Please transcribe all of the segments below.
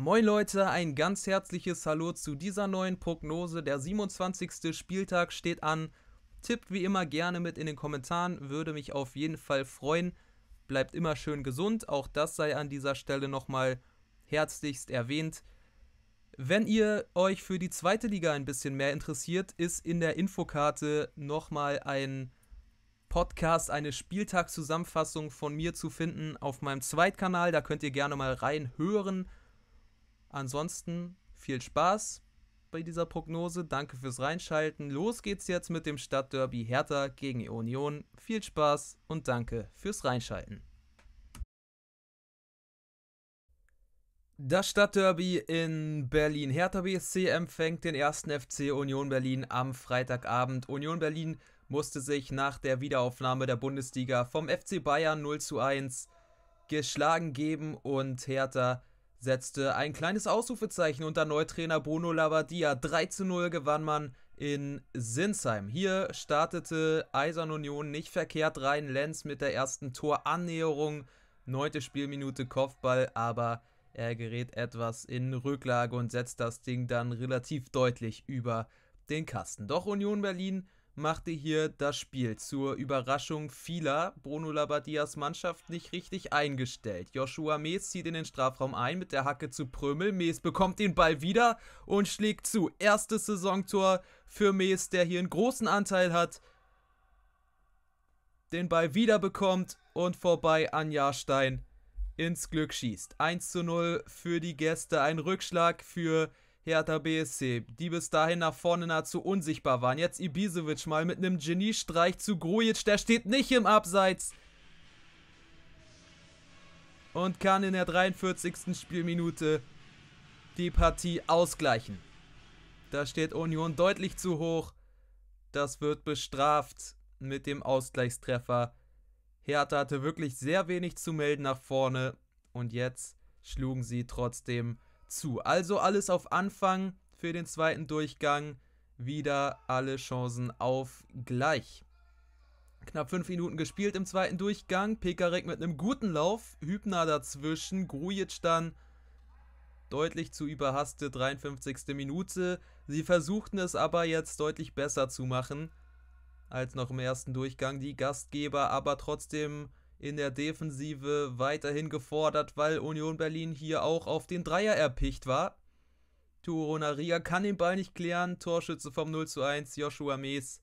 Moin Leute, ein ganz herzliches Hallo zu dieser neuen Prognose. Der 27. Spieltag steht an. Tippt wie immer gerne mit in den Kommentaren, würde mich auf jeden Fall freuen. Bleibt immer schön gesund, auch das sei an dieser Stelle nochmal herzlichst erwähnt. Wenn ihr euch für die zweite Liga ein bisschen mehr interessiert, ist in der Infokarte nochmal ein Podcast, eine Spieltagszusammenfassung von mir zu finden auf meinem Zweitkanal. Da könnt ihr gerne mal reinhören. Ansonsten viel Spaß bei dieser Prognose. Danke fürs Reinschalten. Los geht's jetzt mit dem Stadtderby Hertha gegen Union. Viel Spaß und danke fürs Reinschalten. Das Stadtderby in Berlin. Hertha BSC empfängt den ersten FC Union Berlin am Freitagabend. Union Berlin musste sich nach der Wiederaufnahme der Bundesliga vom FC Bayern 0 zu 1 geschlagen geben und Hertha setzte ein kleines Ausrufezeichen unter Neutrainer Bruno Labbadia. 3 zu 0 gewann man in Sinsheim. Hier startete Eisern Union nicht verkehrt rein. Lenz mit der ersten Torannäherung. Neunte Spielminute Kopfball, aber er gerät etwas in Rücklage und setzt das Ding dann relativ deutlich über den Kasten. Doch Union Berlin machte hier das Spiel zur Überraschung vieler Bruno Labadias Mannschaft nicht richtig eingestellt. Joshua Mees zieht in den Strafraum ein mit der Hacke zu Prömel. Mees bekommt den Ball wieder und schlägt zu. Erstes Saisontor für Mees, der hier einen großen Anteil hat. Den Ball wieder bekommt und vorbei an Jahrstein ins Glück schießt. 1 zu 0 für die Gäste, ein Rückschlag für die Hertha BSC, die bis dahin nach vorne nahezu unsichtbar waren. Jetzt Ibisevic mal mit einem Geniestreich zu Grujic, der steht nicht im Abseits. Und kann in der 43. Spielminute die Partie ausgleichen. Da steht Union deutlich zu hoch. Das wird bestraft mit dem Ausgleichstreffer. Hertha hatte wirklich sehr wenig zu melden nach vorne. Und jetzt schlugen sie trotzdem zu. Also alles auf Anfang für den zweiten Durchgang. Wieder alle Chancen auf gleich. Knapp 5 Minuten gespielt im zweiten Durchgang. Pekarek mit einem guten Lauf. Hübner dazwischen. Grujic dann deutlich zu überhastet. 53. Minute. Sie versuchten es aber jetzt deutlich besser zu machen als noch im ersten Durchgang. Die Gastgeber aber trotzdem in der Defensive weiterhin gefordert, weil Union Berlin hier auch auf den Dreier erpicht war. Turonaria kann den Ball nicht klären. Torschütze vom 0 zu 1, Joshua Mees.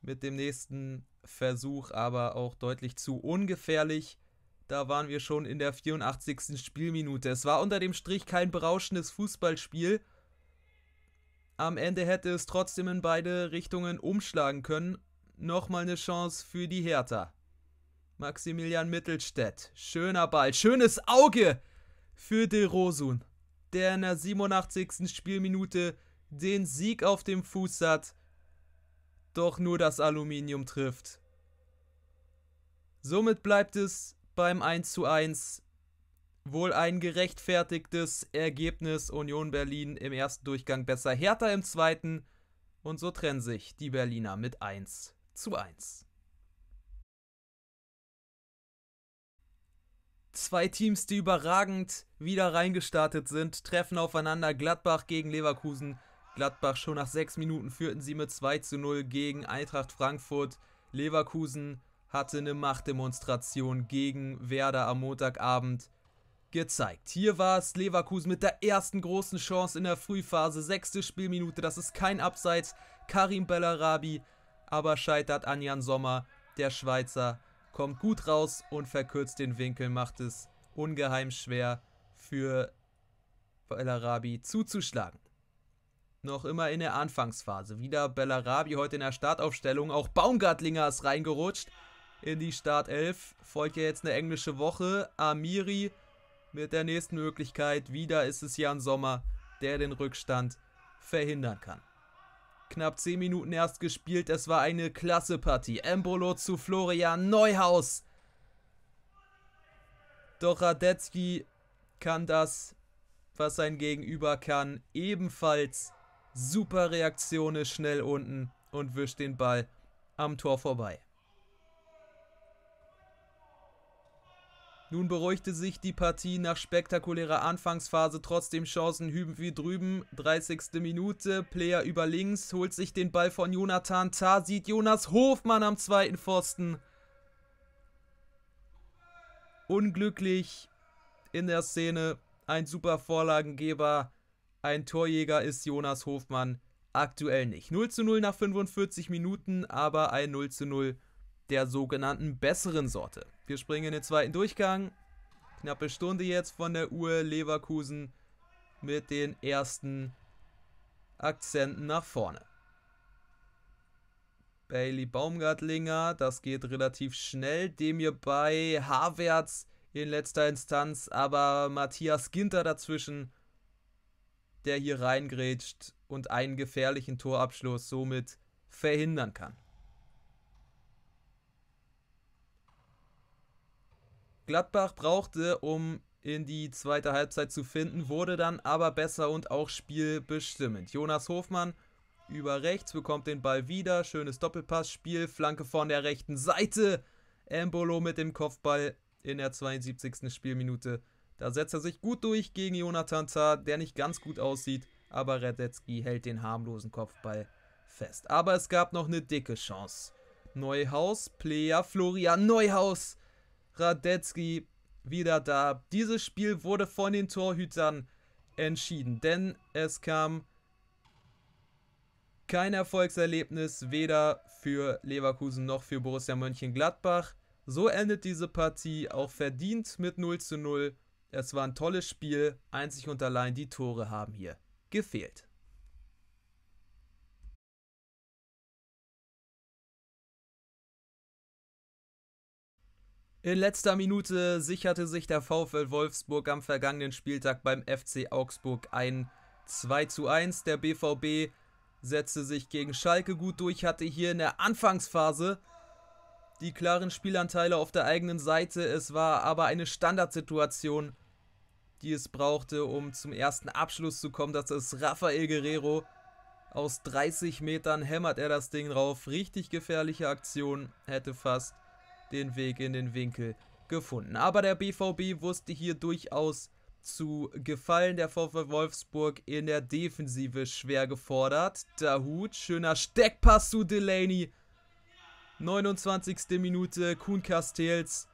Mit dem nächsten Versuch aber auch deutlich zu ungefährlich. Da waren wir schon in der 84. Spielminute. Es war unter dem Strich kein berauschendes Fußballspiel. Am Ende hätte es trotzdem in beide Richtungen umschlagen können nochmal eine Chance für die Hertha. Maximilian Mittelstädt. Schöner Ball, schönes Auge für De Rosun, der in der 87. Spielminute den Sieg auf dem Fuß hat. Doch nur das Aluminium trifft. Somit bleibt es beim 1:1 wohl ein gerechtfertigtes Ergebnis. Union Berlin im ersten Durchgang besser, Hertha im zweiten. Und so trennen sich die Berliner mit 1 zu 1. Zwei Teams, die überragend wieder reingestartet sind, treffen aufeinander. Gladbach gegen Leverkusen. Gladbach schon nach 6 Minuten führten sie mit 2 zu 0 gegen Eintracht Frankfurt. Leverkusen hatte eine Machtdemonstration gegen Werder am Montagabend gezeigt. Hier war es Leverkusen mit der ersten großen Chance in der Frühphase. Sechste Spielminute, das ist kein Abseits. Karim Bellarabi aber scheitert an Jan Sommer. Der Schweizer kommt gut raus und verkürzt den Winkel, macht es ungeheim schwer für Bellarabi zuzuschlagen. Noch immer in der Anfangsphase. Wieder Bellarabi heute in der Startaufstellung. Auch Baumgartlinger ist reingerutscht in die Startelf. Folgt ja jetzt eine englische Woche. Amiri mit der nächsten Möglichkeit. Wieder ist es Jan Sommer, der den Rückstand verhindern kann. Knapp 10 Minuten erst gespielt. Es war eine klasse Partie. Embolo zu Florian Neuhaus. Doch Radetzky kann das, was sein Gegenüber kann, ebenfalls. Super Reaktion ist schnell unten und wischt den Ball am Tor vorbei. Nun beruhigte sich die Partie nach spektakulärer Anfangsphase trotzdem Chancen hüben wie drüben. 30. Minute, Player über links, holt sich den Ball von Jonathan Tah, sieht Jonas Hofmann am zweiten Pfosten. Unglücklich in der Szene, ein super Vorlagengeber, ein Torjäger ist Jonas Hofmann aktuell nicht. 0 zu 0 nach 45 Minuten, aber ein 0 zu 0 der sogenannten besseren Sorte. Wir springen in den zweiten Durchgang. Knappe Stunde jetzt von der Uhr Leverkusen mit den ersten Akzenten nach vorne. Bailey Baumgartlinger, das geht relativ schnell, dem hier bei Havertz in letzter Instanz, aber Matthias Ginter dazwischen, der hier reingrätscht und einen gefährlichen Torabschluss somit verhindern kann. Gladbach brauchte, um in die zweite Halbzeit zu finden, wurde dann aber besser und auch spielbestimmend. Jonas Hofmann über rechts bekommt den Ball wieder, schönes Doppelpassspiel, Flanke von der rechten Seite. Embolo mit dem Kopfball in der 72. Spielminute. Da setzt er sich gut durch gegen Jonathan Tah, der nicht ganz gut aussieht, aber Radetzky hält den harmlosen Kopfball fest. Aber es gab noch eine dicke Chance. Neuhaus, Player Florian Neuhaus Radetzky wieder da. Dieses Spiel wurde von den Torhütern entschieden, denn es kam kein Erfolgserlebnis weder für Leverkusen noch für Borussia Mönchengladbach. So endet diese Partie auch verdient mit 0 zu 0. Es war ein tolles Spiel, einzig und allein die Tore haben hier gefehlt. In letzter Minute sicherte sich der VfL Wolfsburg am vergangenen Spieltag beim FC Augsburg ein 2 zu 1. Der BVB setzte sich gegen Schalke gut durch, hatte hier in der Anfangsphase die klaren Spielanteile auf der eigenen Seite. Es war aber eine Standardsituation, die es brauchte, um zum ersten Abschluss zu kommen. Das ist Rafael Guerrero. Aus 30 Metern hämmert er das Ding rauf. Richtig gefährliche Aktion. Hätte fast den Weg in den Winkel gefunden. Aber der BVB wusste hier durchaus zu gefallen. Der VfL Wolfsburg in der Defensive schwer gefordert. Dahut, schöner Steckpass zu Delaney. 29. Minute, Kuhn Castells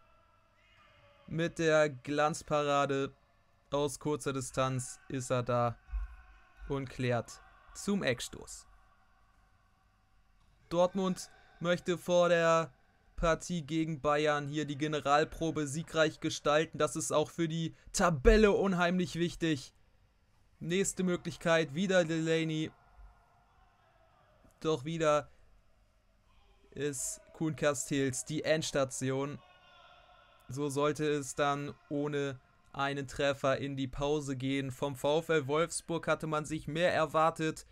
mit der Glanzparade aus kurzer Distanz ist er da und klärt zum Eckstoß. Dortmund möchte vor der Partie gegen Bayern hier die Generalprobe siegreich gestalten. Das ist auch für die Tabelle unheimlich wichtig. Nächste Möglichkeit, wieder Delaney. Doch wieder ist Kuhn Castells die Endstation. So sollte es dann ohne einen Treffer in die Pause gehen. Vom VfL Wolfsburg hatte man sich mehr erwartet.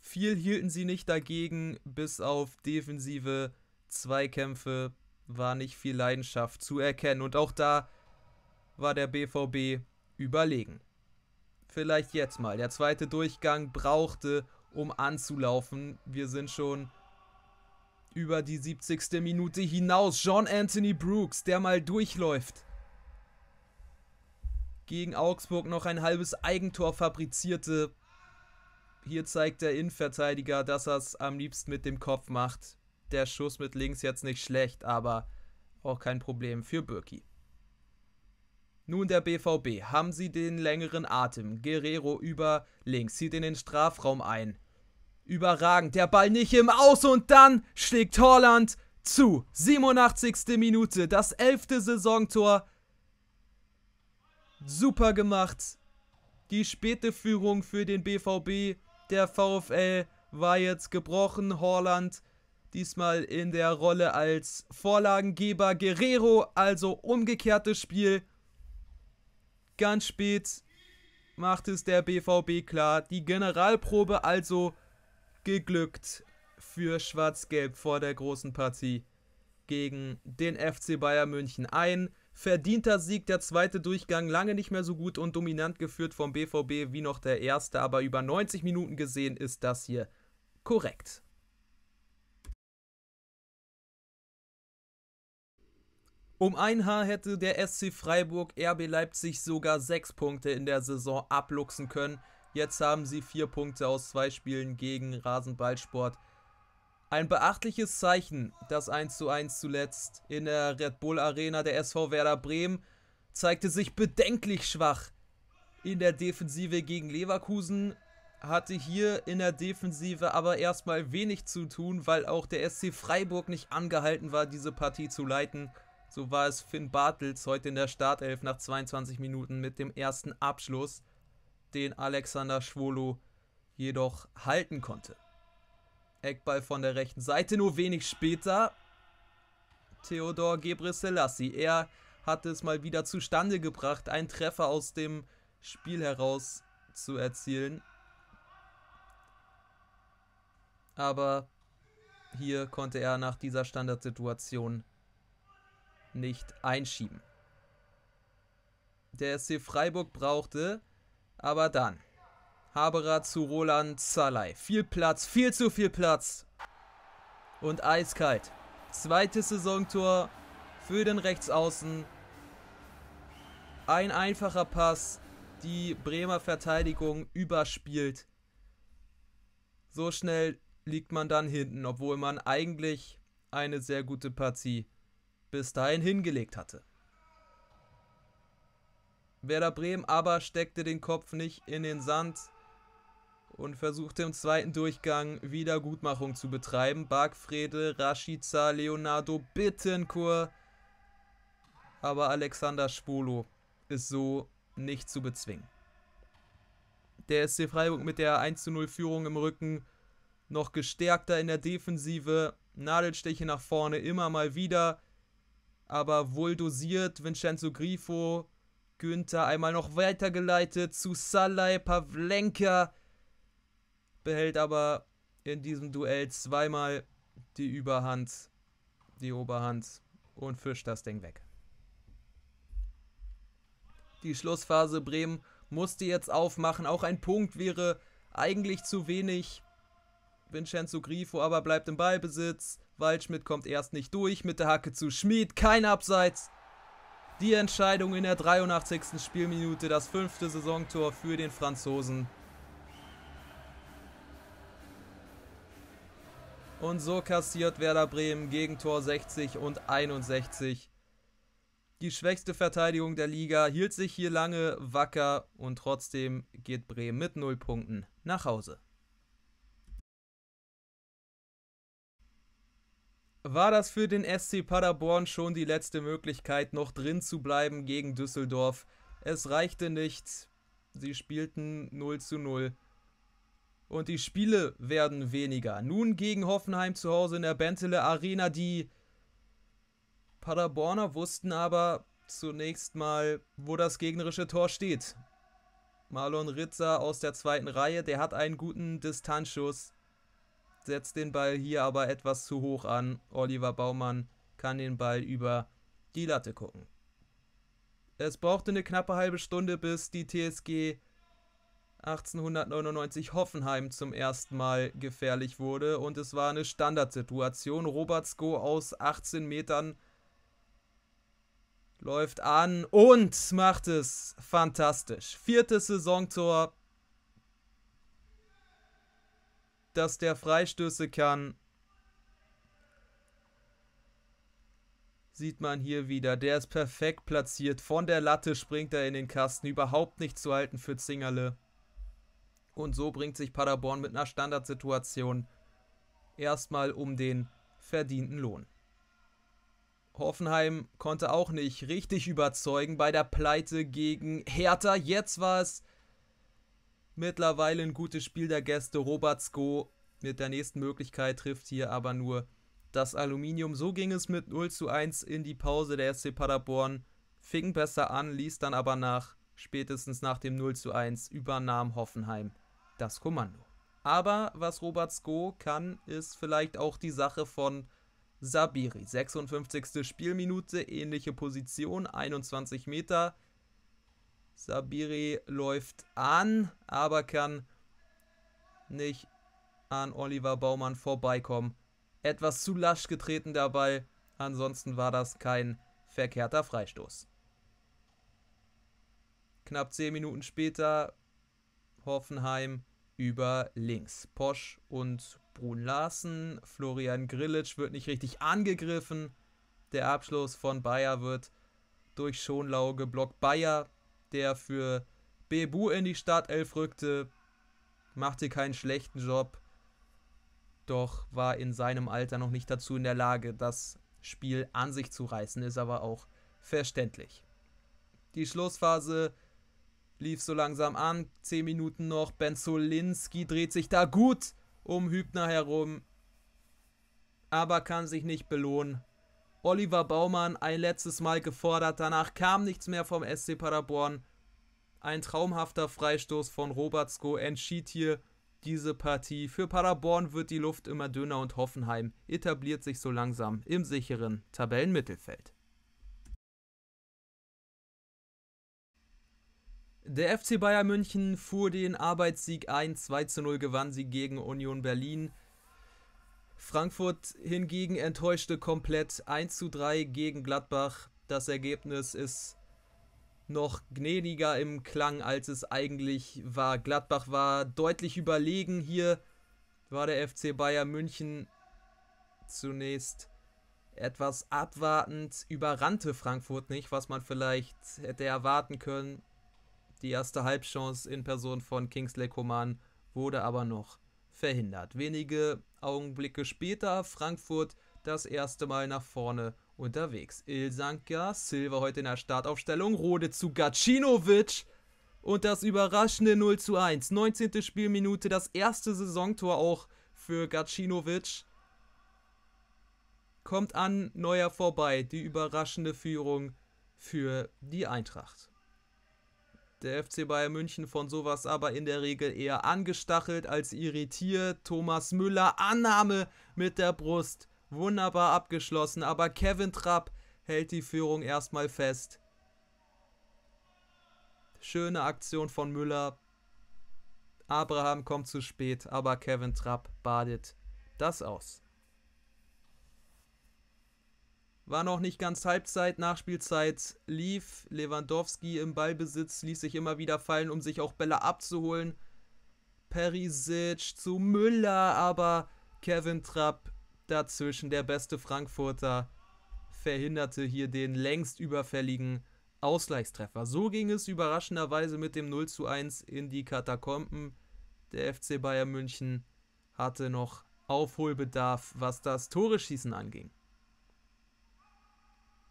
Viel hielten sie nicht dagegen, bis auf defensive zwei Kämpfe war nicht viel Leidenschaft zu erkennen und auch da war der BVB überlegen. Vielleicht jetzt mal. Der zweite Durchgang brauchte, um anzulaufen. Wir sind schon über die 70. Minute hinaus. John Anthony Brooks, der mal durchläuft. Gegen Augsburg noch ein halbes Eigentor fabrizierte. Hier zeigt der Innenverteidiger, dass er es am liebsten mit dem Kopf macht der Schuss mit links jetzt nicht schlecht, aber auch kein Problem für Birki. Nun der BVB. Haben sie den längeren Atem. Guerrero über links, zieht in den Strafraum ein. Überragend, der Ball nicht im Aus und dann schlägt Holland zu. 87. Minute, das 11. Saisontor. Super gemacht. Die späte Führung für den BVB. Der VfL war jetzt gebrochen. Holland Diesmal in der Rolle als Vorlagengeber Guerrero, also umgekehrtes Spiel. Ganz spät macht es der BVB klar. Die Generalprobe also geglückt für Schwarz-Gelb vor der großen Partie gegen den FC Bayern München. Ein verdienter Sieg, der zweite Durchgang lange nicht mehr so gut und dominant geführt vom BVB wie noch der erste, aber über 90 Minuten gesehen ist das hier korrekt. Um ein Haar hätte der SC Freiburg RB Leipzig sogar sechs Punkte in der Saison abluchsen können. Jetzt haben sie vier Punkte aus zwei Spielen gegen Rasenballsport. Ein beachtliches Zeichen, das 1:1 zuletzt in der Red Bull Arena der SV Werder Bremen zeigte sich bedenklich schwach in der Defensive gegen Leverkusen. Hatte hier in der Defensive aber erstmal wenig zu tun, weil auch der SC Freiburg nicht angehalten war, diese Partie zu leiten. So war es Finn Bartels heute in der Startelf nach 22 Minuten mit dem ersten Abschluss, den Alexander Schwolo jedoch halten konnte. Eckball von der rechten Seite, nur wenig später. Theodor Gebreselassie, er hat es mal wieder zustande gebracht, einen Treffer aus dem Spiel heraus zu erzielen. Aber hier konnte er nach dieser Standardsituation nicht einschieben. Der SC Freiburg brauchte, aber dann. Haberer zu Roland Zalay. Viel Platz, viel zu viel Platz. Und eiskalt. Zweites Saisontor für den Rechtsaußen. Ein einfacher Pass. Die Bremer Verteidigung überspielt. So schnell liegt man dann hinten, obwohl man eigentlich eine sehr gute Partie bis dahin hingelegt hatte. Werder Bremen aber steckte den Kopf nicht in den Sand und versuchte im zweiten Durchgang Wiedergutmachung zu betreiben. Bargfrede, Rashica, Leonardo, Bittenkur. Aber Alexander Spolo ist so nicht zu bezwingen. Der SC Freiburg mit der 10 Führung im Rücken noch gestärkter in der Defensive. Nadelstiche nach vorne immer mal wieder aber wohl dosiert. Vincenzo Grifo, Günther einmal noch weitergeleitet zu Salai Pavlenka. Behält aber in diesem Duell zweimal die Überhand, die Oberhand und fischt das Ding weg. Die Schlussphase Bremen musste jetzt aufmachen. Auch ein Punkt wäre eigentlich zu wenig. Vincenzo Grifo aber bleibt im Ballbesitz. Waldschmidt kommt erst nicht durch mit der Hacke zu Schmid. Kein Abseits. Die Entscheidung in der 83. Spielminute, das fünfte Saisontor für den Franzosen. Und so kassiert Werder Bremen gegen Tor 60 und 61. Die schwächste Verteidigung der Liga hielt sich hier lange wacker und trotzdem geht Bremen mit 0 Punkten nach Hause. war das für den SC Paderborn schon die letzte Möglichkeit, noch drin zu bleiben gegen Düsseldorf. Es reichte nicht. Sie spielten 0 zu 0. Und die Spiele werden weniger. Nun gegen Hoffenheim zu Hause in der Bentele Arena. Die Paderborner wussten aber zunächst mal, wo das gegnerische Tor steht. Marlon Ritzer aus der zweiten Reihe, der hat einen guten Distanzschuss setzt den Ball hier aber etwas zu hoch an. Oliver Baumann kann den Ball über die Latte gucken. Es brauchte eine knappe halbe Stunde, bis die TSG 1899 Hoffenheim zum ersten Mal gefährlich wurde und es war eine Standardsituation. Robertsko aus 18 Metern läuft an und macht es fantastisch. Viertes Saisontor dass der Freistöße kann. Sieht man hier wieder. Der ist perfekt platziert. Von der Latte springt er in den Kasten. Überhaupt nicht zu halten für Zingerle. Und so bringt sich Paderborn mit einer Standardsituation erstmal um den verdienten Lohn. Hoffenheim konnte auch nicht richtig überzeugen bei der Pleite gegen Hertha. Jetzt war es Mittlerweile ein gutes Spiel der Gäste. Robert Sko mit der nächsten Möglichkeit trifft hier aber nur das Aluminium. So ging es mit 0 zu 1 in die Pause. Der SC Paderborn fing besser an, ließ dann aber nach, spätestens nach dem 0 zu 1, übernahm Hoffenheim das Kommando. Aber was Robert Sko kann, ist vielleicht auch die Sache von Sabiri. 56. Spielminute, ähnliche Position, 21 Meter. Sabiri läuft an, aber kann nicht an Oliver Baumann vorbeikommen. Etwas zu lasch getreten dabei. Ansonsten war das kein verkehrter Freistoß. Knapp 10 Minuten später Hoffenheim über links. Posch und Brun Larsen. Florian Grillitsch wird nicht richtig angegriffen. Der Abschluss von Bayer wird durch Schonlau geblockt. Bayer der für Bebu in die Startelf rückte, machte keinen schlechten Job, doch war in seinem Alter noch nicht dazu in der Lage, das Spiel an sich zu reißen, ist aber auch verständlich. Die Schlussphase lief so langsam an, 10 Minuten noch, Ben Solinski dreht sich da gut um Hübner herum, aber kann sich nicht belohnen. Oliver Baumann ein letztes Mal gefordert. Danach kam nichts mehr vom SC Paderborn. Ein traumhafter Freistoß von Robertsko entschied hier diese Partie. Für Paderborn wird die Luft immer dünner und Hoffenheim etabliert sich so langsam im sicheren Tabellenmittelfeld. Der FC Bayern München fuhr den Arbeitssieg ein, 2 zu 0 gewann sie gegen Union Berlin. Frankfurt hingegen enttäuschte komplett 1 zu 3 gegen Gladbach. Das Ergebnis ist noch gnädiger im Klang, als es eigentlich war. Gladbach war deutlich überlegen. Hier war der FC Bayern München zunächst etwas abwartend, überrannte Frankfurt nicht, was man vielleicht hätte erwarten können. Die erste Halbchance in Person von Kingsley Coman wurde aber noch verhindert. Wenige Augenblicke später Frankfurt das erste Mal nach vorne unterwegs. Ilsanka, Silva heute in der Startaufstellung, Rode zu Gacinovic und das überraschende 0 zu 1. 19. Spielminute, das erste Saisontor auch für Gacinovic. Kommt an, neuer vorbei, die überraschende Führung für die Eintracht. Der FC Bayern München von sowas aber in der Regel eher angestachelt als irritiert. Thomas Müller, Annahme mit der Brust. Wunderbar abgeschlossen, aber Kevin Trapp hält die Führung erstmal fest. Schöne Aktion von Müller. Abraham kommt zu spät, aber Kevin Trapp badet das aus. War noch nicht ganz Halbzeit, Nachspielzeit lief. Lewandowski im Ballbesitz ließ sich immer wieder fallen, um sich auch Bälle abzuholen. Perisic zu Müller, aber Kevin Trapp dazwischen, der beste Frankfurter, verhinderte hier den längst überfälligen Ausgleichstreffer. So ging es überraschenderweise mit dem 0 zu 1 in die Katakomben. Der FC Bayern München hatte noch Aufholbedarf, was das Toreschießen anging.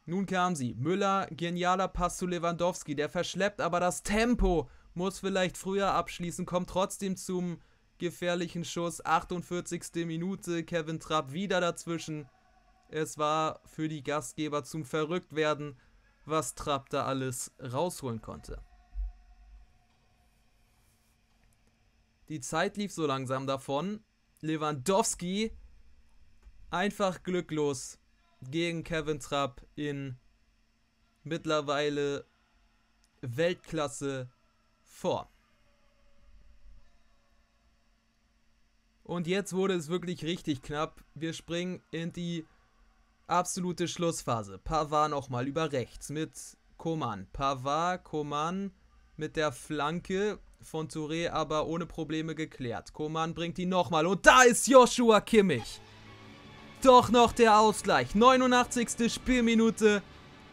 Nun kam sie. Müller, genialer Pass zu Lewandowski. Der verschleppt aber das Tempo. Muss vielleicht früher abschließen, kommt trotzdem zum gefährlichen Schuss. 48. Minute. Kevin Trapp wieder dazwischen. Es war für die Gastgeber zum Verrücktwerden, was Trapp da alles rausholen konnte. Die Zeit lief so langsam davon. Lewandowski einfach glücklos gegen Kevin Trapp in mittlerweile Weltklasse Form. Und jetzt wurde es wirklich richtig knapp. Wir springen in die absolute Schlussphase. Pavard nochmal über rechts mit Koman. Pavard, Koman mit der Flanke von Touré aber ohne Probleme geklärt. Koman bringt ihn nochmal und da ist Joshua Kimmich doch noch der Ausgleich. 89. Spielminute.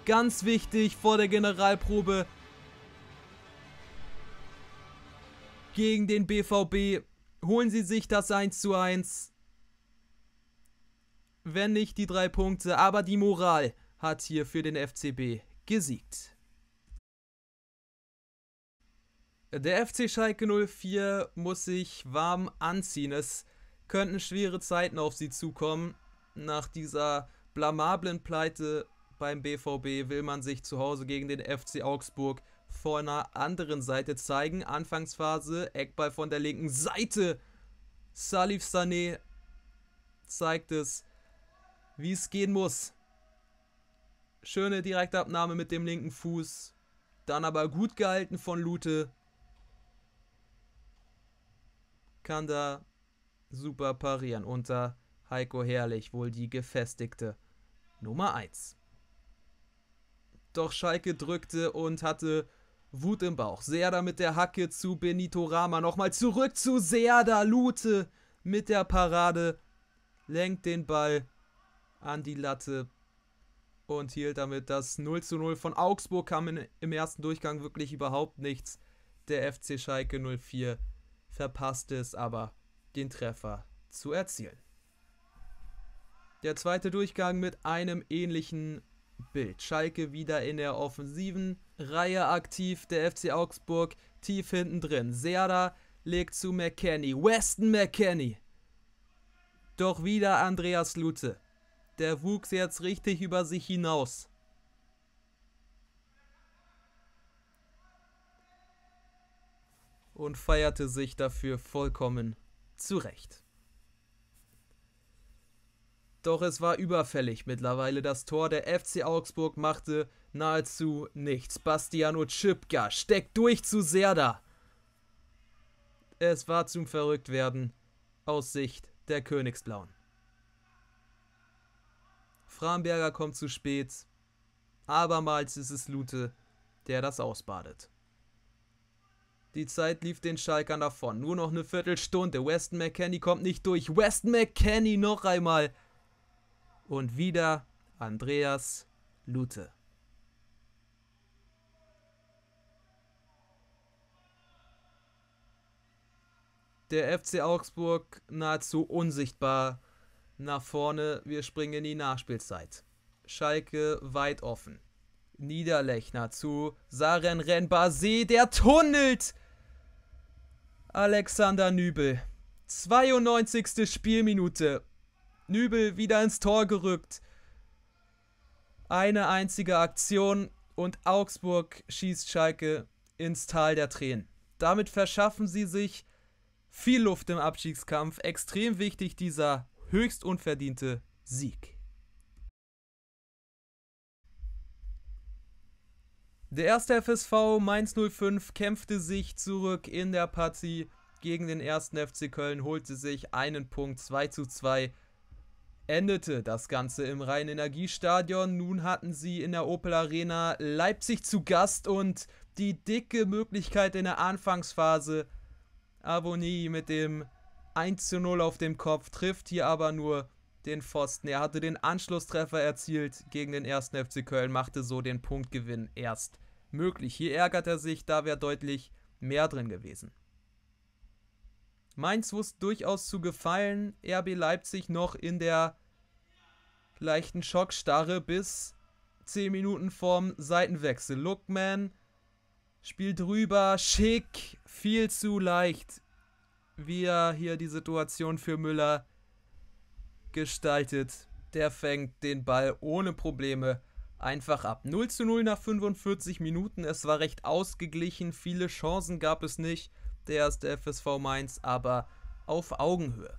Ganz wichtig vor der Generalprobe. Gegen den BVB. Holen sie sich das 1 zu 1. Wenn nicht die drei Punkte, aber die Moral hat hier für den FCB gesiegt. Der FC Schalke 04 muss sich warm anziehen. Es könnten schwere Zeiten auf sie zukommen. Nach dieser blamablen Pleite beim BVB will man sich zu Hause gegen den FC Augsburg vor einer anderen Seite zeigen. Anfangsphase, Eckball von der linken Seite. Salif Sané zeigt es, wie es gehen muss. Schöne Direktabnahme mit dem linken Fuß. Dann aber gut gehalten von Lute. Kann da super parieren unter Heiko Herrlich wohl die gefestigte Nummer 1. Doch Schalke drückte und hatte Wut im Bauch. Serda mit der Hacke zu Benito Rama. Nochmal zurück zu Serda. Lute mit der Parade. Lenkt den Ball an die Latte und hielt damit das 0 zu 0 von Augsburg. Kam in, im ersten Durchgang wirklich überhaupt nichts. Der FC Schalke 04 verpasste es aber, den Treffer zu erzielen. Der zweite Durchgang mit einem ähnlichen Bild. Schalke wieder in der offensiven Reihe aktiv, der FC Augsburg tief hinten drin. Serda legt zu McKenny. Weston McKenny. Doch wieder Andreas Lute. Der wuchs jetzt richtig über sich hinaus. Und feierte sich dafür vollkommen zurecht. Doch es war überfällig mittlerweile. Das Tor der FC Augsburg machte nahezu nichts. Bastiano Chipka steckt durch zu Serda. Es war zum Verrücktwerden aus Sicht der Königsblauen. Framberger kommt zu spät. Abermals ist es Lute, der das ausbadet. Die Zeit lief den Schalkern davon. Nur noch eine Viertelstunde. Weston McKenny kommt nicht durch. Weston McKenny noch einmal und wieder Andreas Lute. Der FC Augsburg nahezu unsichtbar nach vorne. Wir springen in die Nachspielzeit. Schalke weit offen. Niederlechner zu Saren Renbase, der tunnelt! Alexander Nübel. 92. Spielminute Nübel wieder ins Tor gerückt. Eine einzige Aktion und Augsburg schießt Schalke ins Tal der Tränen. Damit verschaffen sie sich viel Luft im Abstiegskampf. Extrem wichtig dieser höchst unverdiente Sieg. Der erste FSV Mainz 05 kämpfte sich zurück in der Partie gegen den ersten FC Köln, holte sich einen Punkt 2 zu 2 endete das Ganze im reinen energiestadion Nun hatten sie in der Opel Arena Leipzig zu Gast und die dicke Möglichkeit in der Anfangsphase. Aboni mit dem 1 zu 0 auf dem Kopf, trifft hier aber nur den Pfosten. Er hatte den Anschlusstreffer erzielt gegen den 1. FC Köln, machte so den Punktgewinn erst möglich. Hier ärgert er sich, da wäre deutlich mehr drin gewesen. Mainz wusste durchaus zu gefallen. RB Leipzig noch in der leichten Schockstarre bis 10 Minuten vorm Seitenwechsel. Lookman spielt rüber, schick, viel zu leicht, wie er hier die Situation für Müller gestaltet. Der fängt den Ball ohne Probleme einfach ab. 0 zu 0 nach 45 Minuten, es war recht ausgeglichen, viele Chancen gab es nicht der ist der FSV Mainz, aber auf Augenhöhe.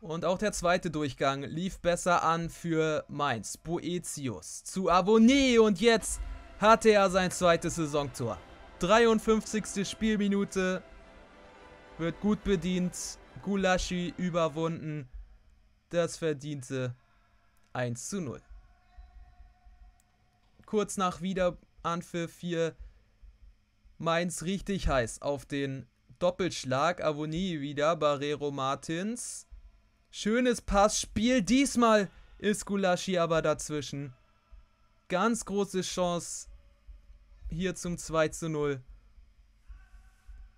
Und auch der zweite Durchgang lief besser an für Mainz. Boetius zu Abonné und jetzt hatte er sein zweites Saisontor. 53. Spielminute. Wird gut bedient. Gulaschi überwunden. Das verdiente 1 zu 0. Kurz nach Wiederanpfiff hier Mainz richtig heiß auf den Doppelschlag. Avonie wieder, Barrero Martins. Schönes Passspiel. Diesmal ist Gulaschi aber dazwischen. Ganz große Chance hier zum 2 zu 0.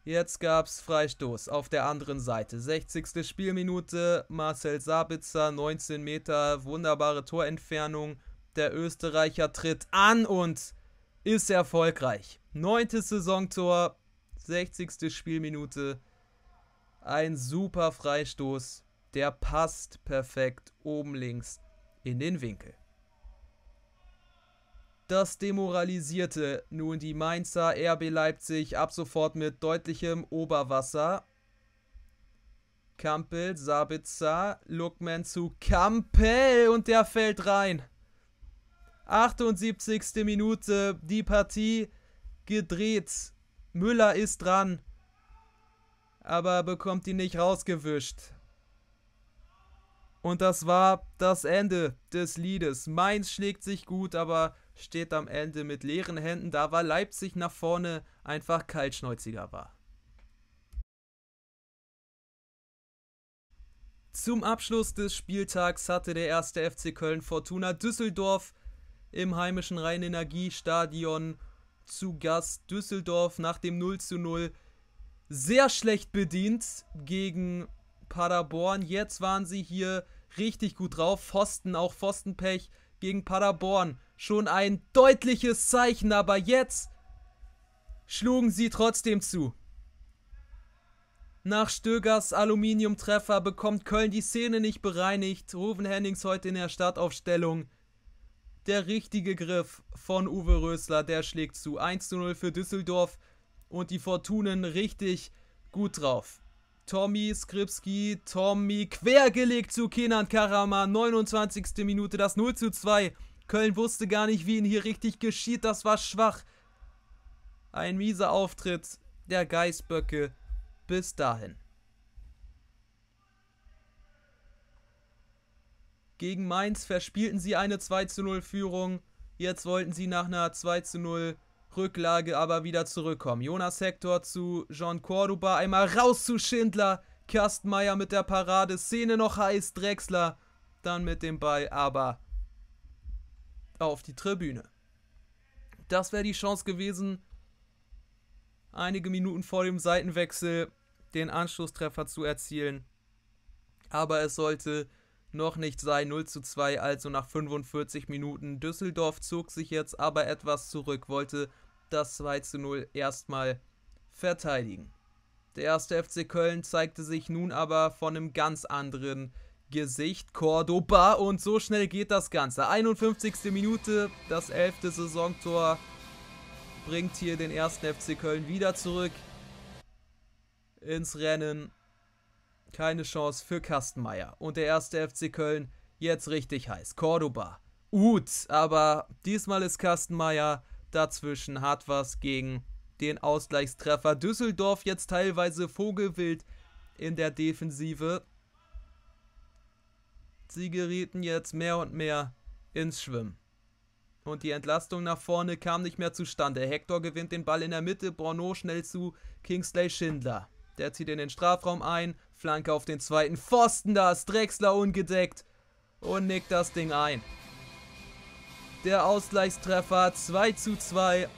Jetzt gab es Freistoß auf der anderen Seite. 60. Spielminute, Marcel Sabitzer, 19 Meter, wunderbare Torentfernung. Der Österreicher tritt an und ist erfolgreich. Neunte Saisontor, 60. Spielminute. Ein super Freistoß. Der passt perfekt oben links in den Winkel. Das demoralisierte nun die Mainzer RB Leipzig ab sofort mit deutlichem Oberwasser. Kampel, Sabitzer, Lookman zu Kampel und der fällt rein. 78. Minute, die Partie gedreht. Müller ist dran, aber bekommt ihn nicht rausgewischt. Und das war das Ende des Liedes. Mainz schlägt sich gut, aber steht am Ende mit leeren Händen da, weil Leipzig nach vorne einfach kaltschnäuziger war. Zum Abschluss des Spieltags hatte der erste FC Köln Fortuna Düsseldorf im heimischen Rheinenergiestadion zu Gast Düsseldorf nach dem 0 zu 0 sehr schlecht bedient gegen Paderborn. Jetzt waren sie hier richtig gut drauf. Pfosten, auch Pfostenpech gegen Paderborn. Schon ein deutliches Zeichen, aber jetzt schlugen sie trotzdem zu. Nach Stögers Aluminiumtreffer bekommt Köln die Szene nicht bereinigt. Ruven Hennings heute in der Startaufstellung. Der richtige Griff von Uwe Rösler, der schlägt zu 1 zu 0 für Düsseldorf und die Fortunen richtig gut drauf. Tommy Skripski, Tommy quergelegt zu Kenan Karaman, 29. Minute, das 0 zu 2. Köln wusste gar nicht, wie ihn hier richtig geschieht, das war schwach. Ein mieser Auftritt der Geißböcke bis dahin. Gegen Mainz verspielten sie eine 2 zu 0 Führung. Jetzt wollten sie nach einer 2 zu 0 Rücklage aber wieder zurückkommen. Jonas Hector zu Jean Cordoba, einmal raus zu Schindler. Kerstmeier mit der Parade, Szene noch heiß, Drexler dann mit dem Ball aber auf die Tribüne. Das wäre die Chance gewesen, einige Minuten vor dem Seitenwechsel den Anschlusstreffer zu erzielen. Aber es sollte noch nicht sei. 0 zu 2, also nach 45 Minuten. Düsseldorf zog sich jetzt aber etwas zurück, wollte das 2 zu 0 erstmal verteidigen. Der erste FC Köln zeigte sich nun aber von einem ganz anderen Gesicht. Cordoba und so schnell geht das Ganze. 51. Minute, das 11. Saisontor bringt hier den ersten FC Köln wieder zurück ins Rennen keine Chance für Kastenmeier. Und der erste FC Köln jetzt richtig heiß. Cordoba. Gut, aber diesmal ist Kastenmeier dazwischen, hat was gegen den Ausgleichstreffer. Düsseldorf jetzt teilweise vogelwild in der Defensive. Sie gerieten jetzt mehr und mehr ins Schwimmen. Und die Entlastung nach vorne kam nicht mehr zustande. Hector gewinnt den Ball in der Mitte, Borno schnell zu Kingsley Schindler. Der zieht in den Strafraum ein, Flanke auf den zweiten Pfosten, da ist Drexler ungedeckt und nickt das Ding ein. Der Ausgleichstreffer 2 zu 2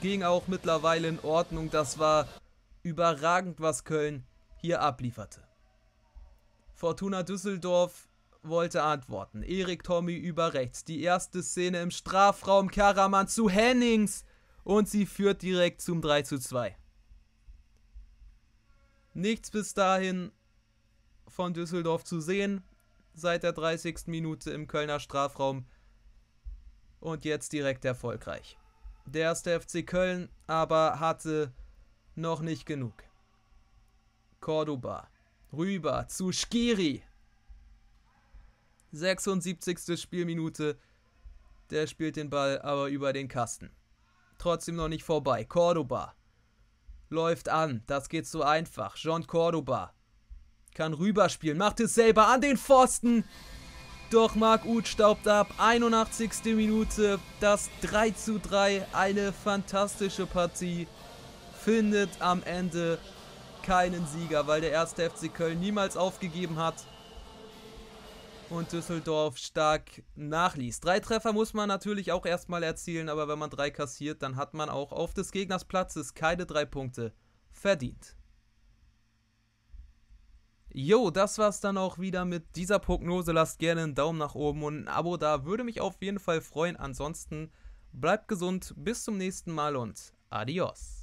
ging auch mittlerweile in Ordnung. Das war überragend, was Köln hier ablieferte. Fortuna Düsseldorf wollte antworten. Erik Tommy über rechts. Die erste Szene im Strafraum. Karaman zu Hennings. Und sie führt direkt zum 3 zu 2 nichts bis dahin von Düsseldorf zu sehen. Seit der 30. Minute im Kölner Strafraum. Und jetzt direkt erfolgreich. Der erste FC Köln aber hatte noch nicht genug. Cordoba. Rüber zu Skiri. 76. Spielminute. Der spielt den Ball aber über den Kasten. Trotzdem noch nicht vorbei. Cordoba läuft an. Das geht so einfach. John Cordoba kann rüberspielen. Macht es selber an den Pfosten. Doch Marc Uth staubt ab. 81. Minute. Das 3 zu 3. Eine fantastische Partie. Findet am Ende keinen Sieger, weil der erste FC Köln niemals aufgegeben hat und Düsseldorf stark nachließ. Drei Treffer muss man natürlich auch erstmal erzielen, aber wenn man drei kassiert, dann hat man auch auf des Gegners Platzes keine drei Punkte verdient. Jo, das war's dann auch wieder mit dieser Prognose. Lasst gerne einen Daumen nach oben und ein Abo da. Würde mich auf jeden Fall freuen. Ansonsten bleibt gesund, bis zum nächsten Mal und adios.